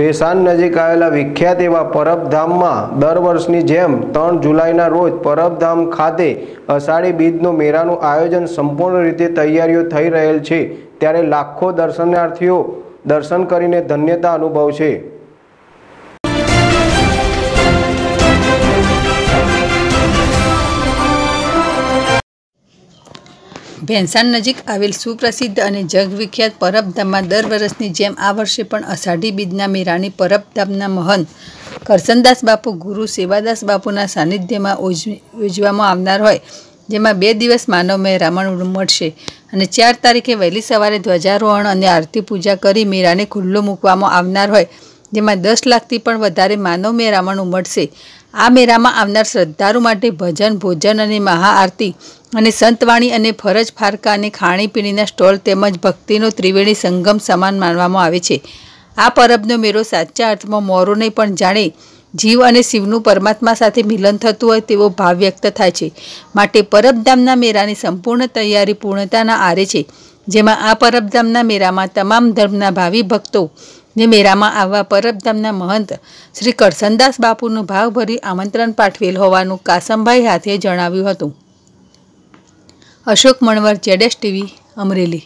ભેસાન નજીક આવેલા વિખ્યાત એવા પરબધામમાં દર વર્ષની જેમ ત્રણ જુલાઈના રોજ પરબધામ ખાતે અષાઢી બીજનો મેળાનું આયોજન સંપૂર્ણ રીતે તૈયારીઓ થઈ રહેલ છે ત્યારે લાખો દર્શનાર્થીઓ દર્શન કરીને ધન્યતા અનુભવશે ભેંસાણ નજીક આવેલ સુપ્રસિદ્ધ અને જગવિખ્યાત પરબધામમાં દર વર્ષની જેમ આ વર્ષે પણ અષાઢી બીજના મેરાની પરબધામના મહંત કરસનદાસ બાપુ ગુરુ સેવાદાસ બાપુના સાનિધ્યમાં યોજવામાં આવનાર હોય જેમાં બે દિવસ માનવ રામણ મળશે અને ચાર તારીખે વહેલી સવારે ધ્વજારોહણ અને આરતી પૂજા કરી મેરાને ખુલ્લો મૂકવામાં આવનાર હોય જેમાં દસ લાખથી પણ વધારે માનવ રામણ ઉમટશે આ મેળામાં આવનાર શ્રદ્ધાળુ માટે ભજન ભોજન અને મહાઆરતી અને સંતવાણી અને ફરજ ફારકા અને ખાણીપીણીના સ્ટોલ તેમજ ભક્તિનો ત્રિવેણી સંગમ સમાન માનવામાં આવે છે આ પરબનો મેળો સાચા અર્થમાં મોરોને પણ જાણે જીવ અને શિવનું પરમાત્મા સાથે મિલન થતું હોય તેવો ભાવ વ્યક્ત થાય છે માટે પરબધામના મેળાની સંપૂર્ણ તૈયારી પૂર્ણતાના આરે છે જેમાં આ પરબધામના મેળામાં તમામ ધર્મના ભાવિ ભક્તો ને મેરામાં આવવા પરબધામના મહંત શ્રી કરસનદાસ બાપુનું ભાવભરી આમંત્રણ પાઠવેલ હોવાનું કાસમભાઈ હાથે જણાવ્યું હતું અશોક મણવર જેડેશ ટીવી અમરેલી